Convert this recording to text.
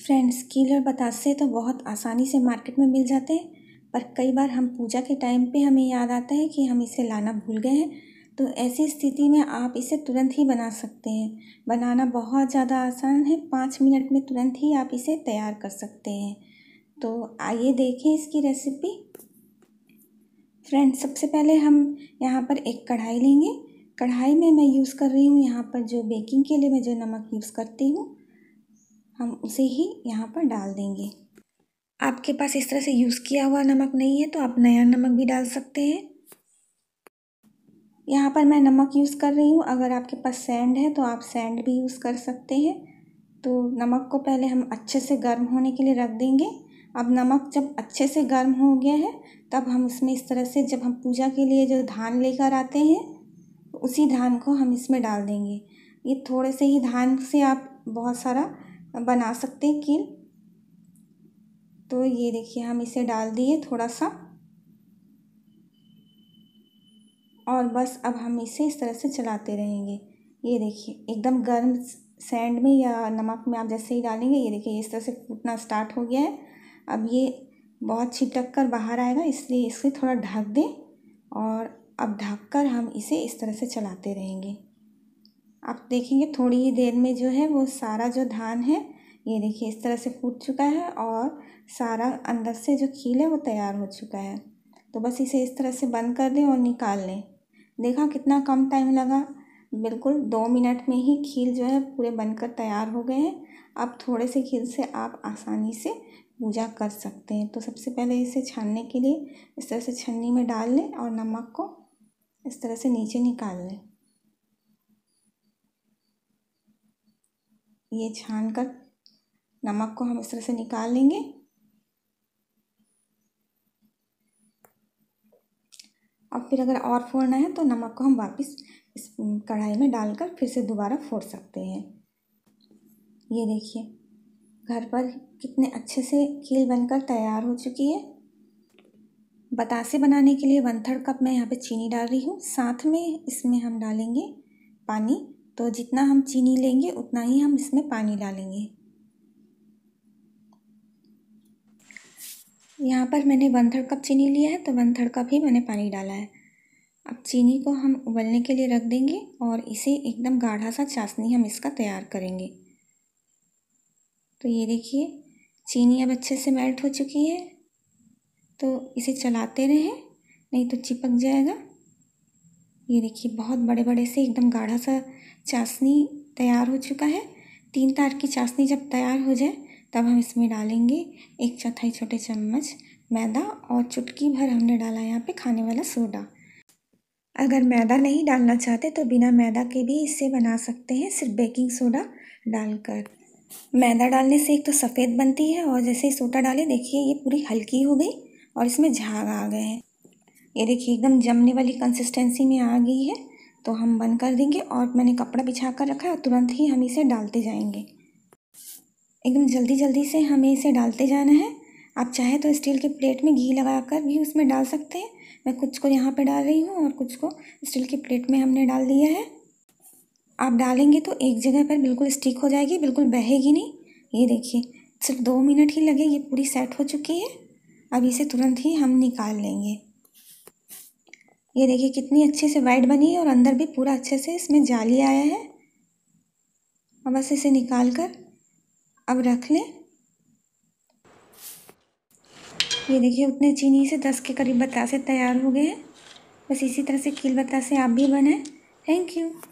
friends कील और बतासे तो बहुत आसानी से मार्केट में मिल जाते हैं पर कई बार हम पूजा के टाइम पे हमें याद आता है कि हम इसे लाना भूल गए हैं तो ऐसी स्थिति में आप इसे तुरंत ही बना सकते हैं बनाना बहुत ज़्यादा आसान है पाँच मिनट में तुरंत ही आप इसे तैयार कर सकते हैं तो आइए देखें इसकी रेसिपी फ्रेंड्स सबसे पहले हम यहाँ पर एक कढ़ाई लेंगे कढ़ाई में मैं यूज़ कर रही हूँ यहाँ पर जो बेकिंग के लिए मैं जो नमक यूज़ करती हूँ हम उसे ही यहाँ पर डाल देंगे आपके पास इस तरह से यूज़ किया हुआ नमक नहीं है तो आप नया नमक भी डाल सकते हैं यहाँ पर मैं नमक यूज़ कर रही हूँ अगर आपके पास सैंड है तो आप सैंड भी यूज़ कर सकते हैं तो नमक को पहले हम अच्छे से गर्म होने के लिए रख देंगे अब नमक जब अच्छे से गर्म हो गया है तब हम इसमें इस तरह से जब हम पूजा के लिए जो धान लेकर आते हैं उसी धान को हम इसमें डाल देंगे ये थोड़े से ही धान से आप बहुत सारा बना सकते हैं कील तो ये देखिए हम इसे डाल दिए थोड़ा सा और बस अब हम इसे इस तरह से चलाते रहेंगे ये देखिए एकदम गर्म सैंड में या नमक में आप जैसे ही डालेंगे ये देखिए इस तरह से फूटना स्टार्ट हो गया है अब ये बहुत छिटक कर बाहर आएगा इसलिए इसे थोड़ा ढक दें और अब ढककर हम इसे इस तरह से चलाते रहेंगे आप देखेंगे थोड़ी ही देर में जो है वो सारा जो धान है ये देखिए इस तरह से फूट चुका है और सारा अंदर से जो खील है वो तैयार हो चुका है तो बस इसे इस तरह से बंद कर दें और निकाल लें देखा कितना कम टाइम लगा बिल्कुल दो मिनट में ही खील जो है पूरे बनकर तैयार हो गए हैं अब थोड़े से खील से आप आसानी से पूजा कर सकते हैं तो सबसे पहले इसे छानने के लिए इस तरह से छन्नी में डाल लें और नमक को इस तरह से नीचे निकाल लें ये छान कर नमक को हम इस तरह से निकाल लेंगे अब फिर अगर और फोड़ना है तो नमक को हम वापस इस कढ़ाई में डालकर फिर से दोबारा फोड़ सकते हैं ये देखिए घर पर कितने अच्छे से खील बनकर तैयार हो चुकी है बतासे बनाने के लिए वन थर्ड कप मैं यहाँ पे चीनी डाल रही हूँ साथ में इसमें हम डालेंगे पानी तो जितना हम चीनी लेंगे उतना ही हम इसमें पानी डालेंगे यहाँ पर मैंने वन थर्ड कप चीनी लिया है तो वन थर्ड कप ही मैंने पानी डाला है अब चीनी को हम उबलने के लिए रख देंगे और इसे एकदम गाढ़ा सा चाशनी हम इसका तैयार करेंगे तो ये देखिए चीनी अब अच्छे से मेल्ट हो चुकी है तो इसे चलाते रहें नहीं तो चिपक जाएगा ये देखिए बहुत बड़े बड़े से एकदम गाढ़ा सा चाशनी तैयार हो चुका है तीन तार की चाशनी जब तैयार हो जाए तब हम इसमें डालेंगे एक चौथाई छोटे चम्मच मैदा और चुटकी भर हमने डाला यहाँ पे खाने वाला सोडा अगर मैदा नहीं डालना चाहते तो बिना मैदा के भी इसे बना सकते हैं सिर्फ बेकिंग सोडा डालकर मैदा डालने से एक तो सफ़ेद बनती है और जैसे ही सोडा डाले देखिए ये पूरी हल्की हो गई और इसमें झाग आ गए हैं ये देखिए एकदम जमने वाली कंसिस्टेंसी में आ गई है तो हम बंद कर देंगे और मैंने कपड़ा बिछा कर रखा है तुरंत ही हम इसे डालते जाएंगे एकदम जल्दी जल्दी से हमें इसे डालते जाना है आप चाहे तो स्टील के प्लेट में घी लगा कर भी उसमें डाल सकते हैं मैं कुछ को यहाँ पे डाल रही हूँ और कुछ को स्टील के प्लेट में हमने डाल दिया है आप डालेंगे तो एक जगह पर बिल्कुल स्टिक हो जाएगी बिल्कुल बहेगी नहीं ये देखिए सिर्फ दो मिनट ही लगे ये पूरी सेट हो चुकी है अब इसे तुरंत ही हम निकाल लेंगे ये देखिए कितनी अच्छे से वाइट बनी है और अंदर भी पूरा अच्छे से इसमें जाली आया है अब बस इसे निकाल कर अब रख लें ये देखिए उतने चीनी से दस के करीब बतासे तैयार हो गए हैं बस इसी तरह से कील बतासे आप भी बनाएं थैंक यू